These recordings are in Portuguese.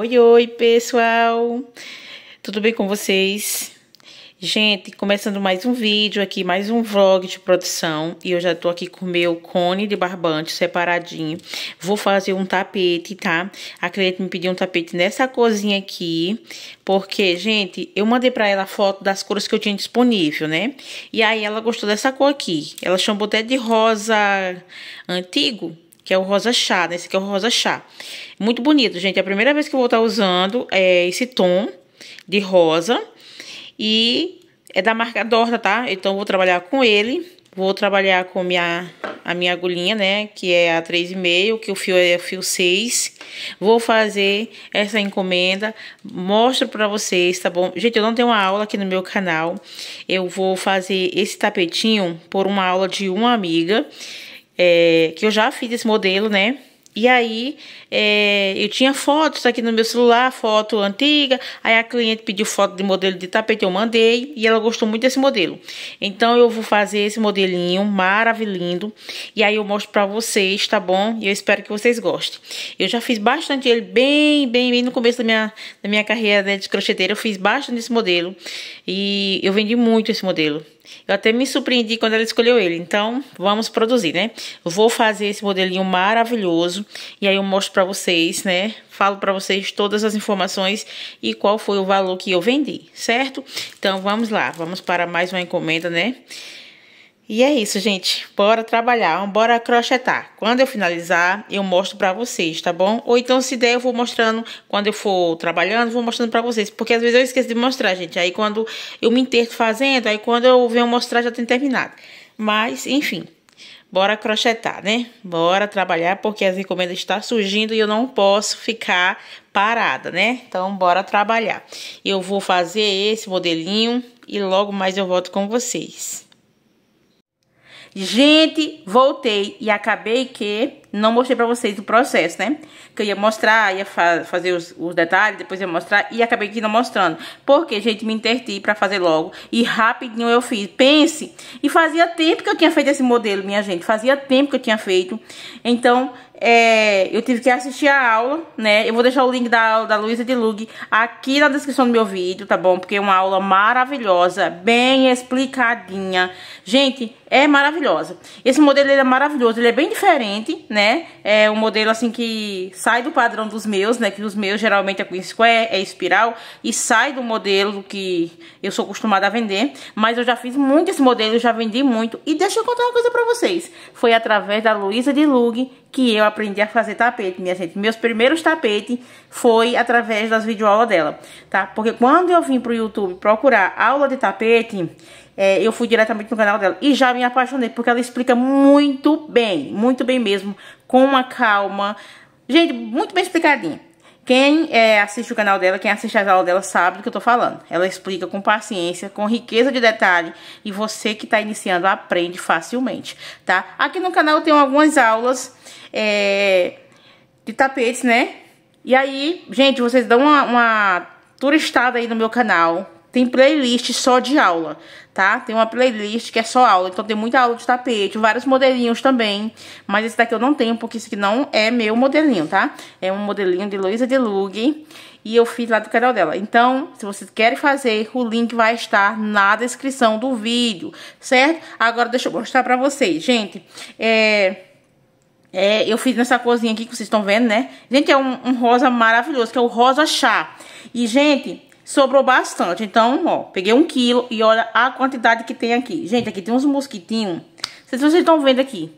Oi, oi, pessoal! Tudo bem com vocês? Gente, começando mais um vídeo aqui, mais um vlog de produção. E eu já tô aqui com meu cone de barbante separadinho. Vou fazer um tapete, tá? A cliente me pediu um tapete nessa cozinha aqui. Porque, gente, eu mandei pra ela foto das cores que eu tinha disponível, né? E aí ela gostou dessa cor aqui. Ela chamou até de rosa antigo que é o rosa chá, né? Esse aqui é o rosa chá. Muito bonito, gente. É a primeira vez que eu vou estar usando é esse tom de rosa. E é da marca Dorta, tá? Então, vou trabalhar com ele. Vou trabalhar com minha, a minha agulhinha, né? Que é a 3,5, que o fio é o fio 6. Vou fazer essa encomenda. Mostro pra vocês, tá bom? Gente, eu não tenho uma aula aqui no meu canal. Eu vou fazer esse tapetinho por uma aula de uma amiga é, que eu já fiz esse modelo, né? E aí, é, eu tinha fotos aqui no meu celular, foto antiga. Aí a cliente pediu foto de modelo de tapete, eu mandei. E ela gostou muito desse modelo. Então, eu vou fazer esse modelinho maravilhoso. E aí, eu mostro pra vocês, tá bom? E eu espero que vocês gostem. Eu já fiz bastante ele bem, bem, bem no começo da minha, da minha carreira né, de crocheteira. Eu fiz bastante esse modelo. E eu vendi muito esse modelo. Eu até me surpreendi quando ela escolheu ele. Então, vamos produzir, né? vou fazer esse modelinho maravilhoso e aí eu mostro para vocês, né? Falo para vocês todas as informações e qual foi o valor que eu vendi, certo? Então, vamos lá. Vamos para mais uma encomenda, né? E é isso, gente. Bora trabalhar, bora crochetar. Quando eu finalizar, eu mostro pra vocês, tá bom? Ou então, se der, eu vou mostrando, quando eu for trabalhando, vou mostrando pra vocês. Porque às vezes eu esqueço de mostrar, gente. Aí quando eu me enterto fazendo, aí quando eu venho mostrar, já tem terminado. Mas, enfim, bora crochetar, né? Bora trabalhar, porque as encomendas estão surgindo e eu não posso ficar parada, né? Então, bora trabalhar. Eu vou fazer esse modelinho e logo mais eu volto com vocês. Gente, voltei e acabei que não mostrei pra vocês o processo, né? Que eu ia mostrar, ia fa fazer os, os, detalhes, depois ia mostrar e acabei aqui não mostrando. Porque, gente, me interti pra fazer logo e rapidinho eu fiz. Pense! E fazia tempo que eu tinha feito esse modelo, minha gente. Fazia tempo que eu tinha feito. Então, é, eu tive que assistir a aula, né? Eu vou deixar o link da aula da Luísa de Lug aqui na descrição do meu vídeo, tá bom? Porque é uma aula maravilhosa, bem explicadinha. Gente, é maravilhosa. Esse modelo é maravilhoso, ele é bem diferente, né? né? É um modelo assim que sai do padrão dos meus, né? Que os meus geralmente é com square, é espiral e sai do modelo que eu sou acostumada a vender. Mas eu já fiz muito esse modelo, já vendi muito. E deixa eu contar uma coisa pra vocês. Foi através da Luísa de Lug que eu aprendi a fazer tapete, minha gente. Meus primeiros tapetes foi através das videoaulas dela, tá? Porque quando eu vim pro YouTube procurar aula de tapete, é, eu fui diretamente no canal dela e já me apaixonei, porque ela explica muito bem, muito bem mesmo, com uma calma. Gente, muito bem explicadinho. Quem é, assiste o canal dela, quem assiste as aulas dela sabe do que eu tô falando. Ela explica com paciência, com riqueza de detalhe e você que tá iniciando aprende facilmente, tá? Aqui no canal eu tenho algumas aulas é, de tapetes, né? E aí, gente, vocês dão uma, uma turistada aí no meu canal, tem playlist só de aula, tá? Tem uma playlist que é só aula. Então tem muita aula de tapete, vários modelinhos também. Mas esse daqui eu não tenho, porque esse aqui não é meu modelinho, tá? É um modelinho de Luísa de Lug. E eu fiz lá do canal dela. Então, se vocês querem fazer, o link vai estar na descrição do vídeo, certo? Agora deixa eu mostrar pra vocês. Gente, é... É, eu fiz nessa cozinha aqui que vocês estão vendo, né? Gente, é um, um rosa maravilhoso, que é o rosa chá. E, gente, sobrou bastante. Então, ó, peguei um quilo e olha a quantidade que tem aqui. Gente, aqui tem uns mosquitinhos. Não sei se vocês estão vendo aqui.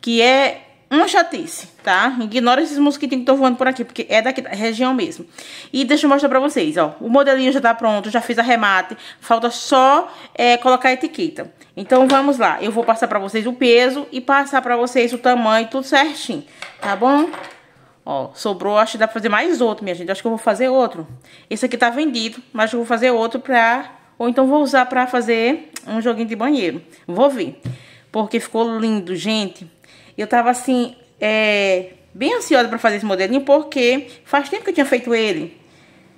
Que é uma chatice, tá? Ignora esses mosquitinhos que estão voando por aqui, porque é daqui da região mesmo. E deixa eu mostrar pra vocês, ó. O modelinho já tá pronto, já fiz arremate. Falta só é, colocar a etiqueta. Então, vamos lá. Eu vou passar pra vocês o peso e passar pra vocês o tamanho, tudo certinho, tá bom? Ó, sobrou, acho que dá pra fazer mais outro, minha gente. Acho que eu vou fazer outro. Esse aqui tá vendido, mas eu vou fazer outro pra... Ou então vou usar pra fazer um joguinho de banheiro. Vou ver. Porque ficou lindo, gente. Eu tava assim, é... Bem ansiosa pra fazer esse modelinho, porque faz tempo que eu tinha feito ele.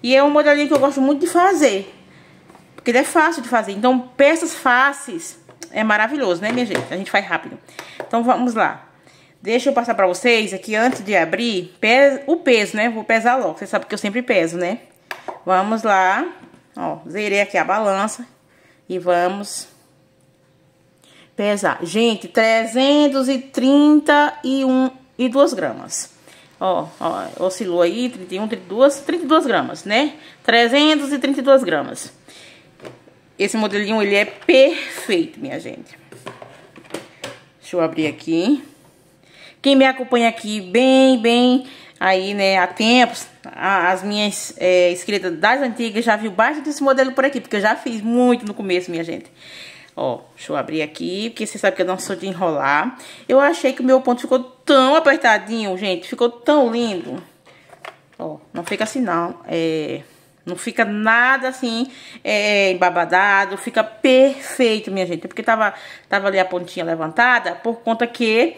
E é um modelinho que eu gosto muito de fazer. Porque ele é fácil de fazer. Então, peças fáceis é maravilhoso, né, minha gente? A gente faz rápido. Então, vamos lá. Deixa eu passar pra vocês aqui, antes de abrir, o peso, né? Vou pesar logo, vocês sabem que eu sempre peso, né? Vamos lá, ó, zerei aqui a balança e vamos pesar. Gente, 331 e 2 gramas. Ó, ó, oscilou aí, 31, 32, 32 gramas, né? 332 gramas. Esse modelinho, ele é perfeito, minha gente. Deixa eu abrir aqui. Quem me acompanha aqui bem, bem aí, né, há tempos, as minhas é, das antigas já viu bastante esse modelo por aqui, porque eu já fiz muito no começo, minha gente. Ó, deixa eu abrir aqui, porque você sabe que eu não sou de enrolar. Eu achei que o meu ponto ficou tão apertadinho, gente, ficou tão lindo. Ó, não fica assim não, é... Não fica nada assim, é, embabadado, fica perfeito, minha gente. Porque tava, tava ali a pontinha levantada, por conta que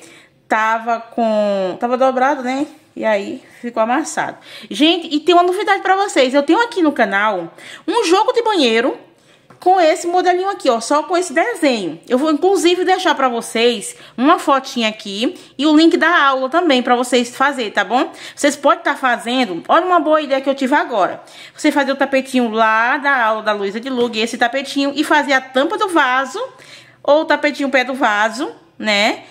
tava com. Tava dobrado, né? E aí ficou amassado. Gente, e tem uma novidade pra vocês. Eu tenho aqui no canal um jogo de banheiro com esse modelinho aqui, ó, só com esse desenho. Eu vou, inclusive, deixar pra vocês uma fotinha aqui e o link da aula também pra vocês fazerem, tá bom? Vocês podem estar tá fazendo, olha uma boa ideia que eu tive agora. Você fazer o tapetinho lá da aula da Luísa de Lug, esse tapetinho, e fazer a tampa do vaso, ou o tapetinho pé do vaso, né?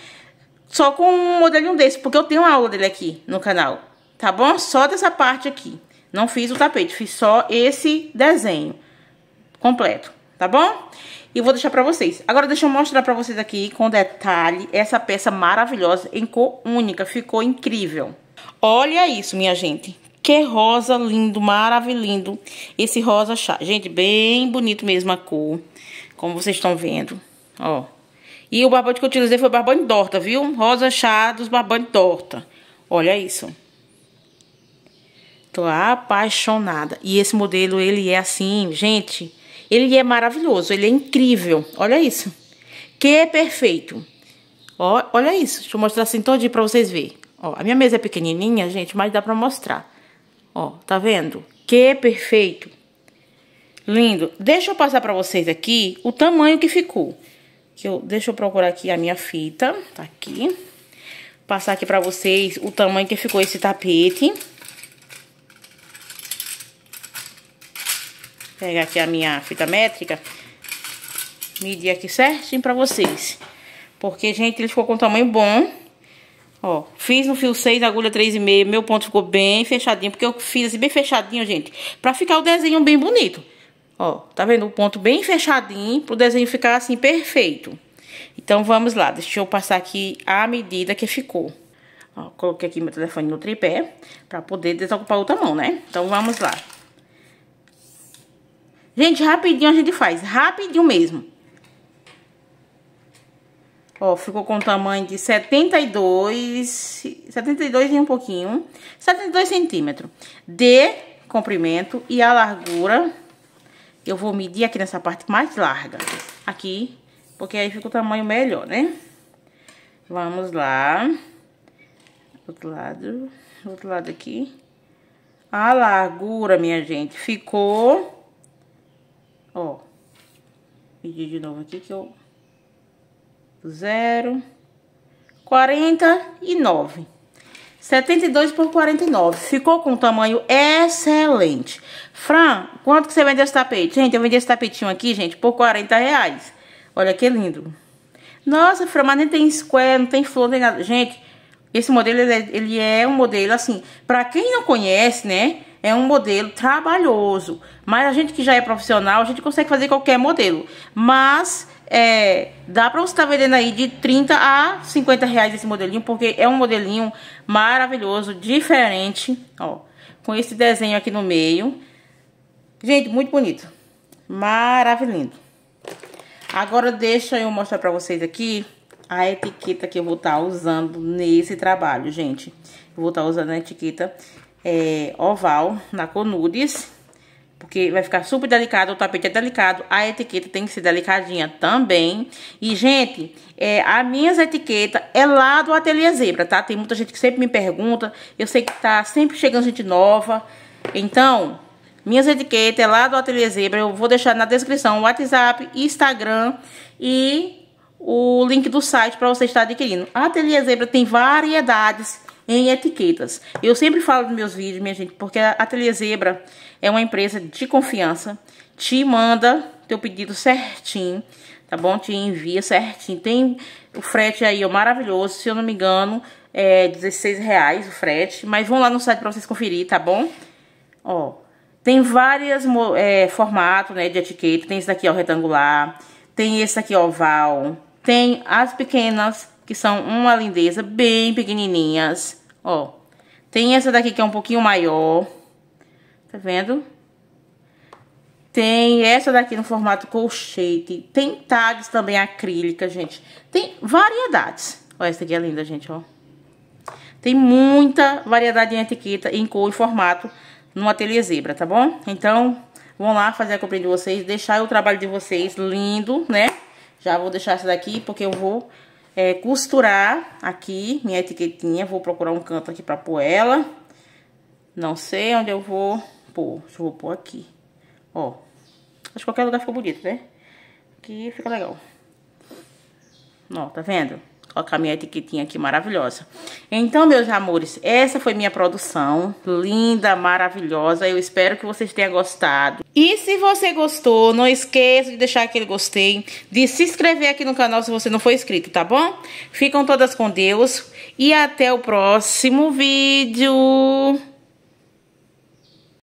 só com um modelinho desse, porque eu tenho uma aula dele aqui no canal, tá bom? Só dessa parte aqui. Não fiz o tapete, fiz só esse desenho completo, tá bom? E vou deixar pra vocês. Agora deixa eu mostrar pra vocês aqui com detalhe essa peça maravilhosa em cor única. Ficou incrível. Olha isso, minha gente. Que rosa lindo, maravilhoso esse rosa chá. Gente, bem bonito mesmo a cor, como vocês estão vendo, ó. E o barbante que eu utilizei foi barbante torta, viu? Rosa dos barbantes torta. Olha isso. Tô apaixonada. E esse modelo, ele é assim, gente, ele é maravilhoso, ele é incrível. Olha isso. Que é perfeito. Ó, olha isso. Deixa eu mostrar assim todinho pra vocês verem. Ó, a minha mesa é pequenininha, gente, mas dá pra mostrar. Ó, tá vendo? Que é perfeito. Lindo. Deixa eu passar pra vocês aqui o tamanho que ficou que eu, deixa eu procurar aqui a minha fita, tá aqui. Passar aqui pra vocês o tamanho que ficou esse tapete. Pegar aqui a minha fita métrica. Medir aqui certinho pra vocês. Porque, gente, ele ficou com um tamanho bom. Ó, fiz no fio 6, agulha 3,5, meu ponto ficou bem fechadinho, porque eu fiz assim bem fechadinho, gente, pra ficar o desenho bem bonito. Ó, tá vendo? O ponto bem fechadinho pro desenho ficar assim perfeito. Então, vamos lá. Deixa eu passar aqui a medida que ficou. Ó, coloquei aqui meu telefone no tripé pra poder desocupar a outra mão, né? Então, vamos lá. Gente, rapidinho a gente faz. Rapidinho mesmo. Ó, ficou com o tamanho de 72... 72 e um pouquinho. 72 centímetros de comprimento e a largura eu vou medir aqui nessa parte mais larga. Aqui, porque aí fica o tamanho melhor, né? Vamos lá. Outro lado. Outro lado aqui. A largura, minha gente, ficou... Ó. Medir de novo aqui que eu... Zero. Quarenta e nove. 72 por 49. Ficou com um tamanho excelente. Fran, quanto que você vende esse tapete? Gente, eu vendi esse tapetinho aqui, gente, por 40 reais. Olha que lindo. Nossa, Fran, mas nem tem square, não tem flor, nem nada. Gente, esse modelo, ele é, ele é um modelo, assim, pra quem não conhece, né? é um modelo trabalhoso, mas a gente que já é profissional, a gente consegue fazer qualquer modelo. Mas é, dá para você estar tá vendendo aí de 30 a 50 reais esse modelinho, porque é um modelinho maravilhoso, diferente, ó, com esse desenho aqui no meio. Gente, muito bonito, maravilhoso. Agora deixa eu mostrar para vocês aqui a etiqueta que eu vou estar tá usando nesse trabalho, gente. Eu vou estar tá usando a etiqueta é, oval na Conudes, porque vai ficar super delicado, o tapete é delicado, a etiqueta tem que ser delicadinha também. E, gente, é, a minhas etiquetas é lá do Ateliê Zebra, tá? Tem muita gente que sempre me pergunta, eu sei que tá sempre chegando gente nova, então... Minhas etiquetas é lá do Ateliê Zebra, eu vou deixar na descrição o WhatsApp, Instagram e o link do site para você estar adquirindo. A Ateliê Zebra tem variedades em etiquetas. Eu sempre falo nos meus vídeos, minha gente, porque a Ateliê Zebra é uma empresa de confiança, te manda teu pedido certinho, tá bom? Te envia certinho. Tem o frete aí, ó, maravilhoso, se eu não me engano, é 16 reais o frete, mas vão lá no site pra vocês conferir, tá bom? Ó, tem vários é, formatos, né, de etiqueta, tem esse daqui, ó, retangular, tem esse aqui, ó, oval, tem as pequenas, que são uma lindeza, bem pequenininhas, ó. Tem essa daqui que é um pouquinho maior, tá vendo? Tem essa daqui no formato colchete, tem tags também acrílica, gente. Tem variedades. Ó, essa daqui é linda, gente, ó. Tem muita variedade em etiqueta, em cor e formato no ateliê Zebra, tá bom? Então, vão lá fazer a compra de vocês, deixar o trabalho de vocês lindo, né? Já vou deixar essa daqui, porque eu vou é, costurar aqui minha etiquetinha. Vou procurar um canto aqui pra pôr ela. Não sei onde eu vou pôr. Deixa eu vou pôr aqui. Ó. Acho que qualquer lugar ficou bonito, né? Aqui fica legal. Ó, tá vendo? colocar minha etiquetinha aqui maravilhosa. Então, meus amores, essa foi minha produção. Linda, maravilhosa. Eu espero que vocês tenham gostado. E se você gostou, não esqueça de deixar aquele gostei, de se inscrever aqui no canal se você não for inscrito, tá bom? Ficam todas com Deus e até o próximo vídeo.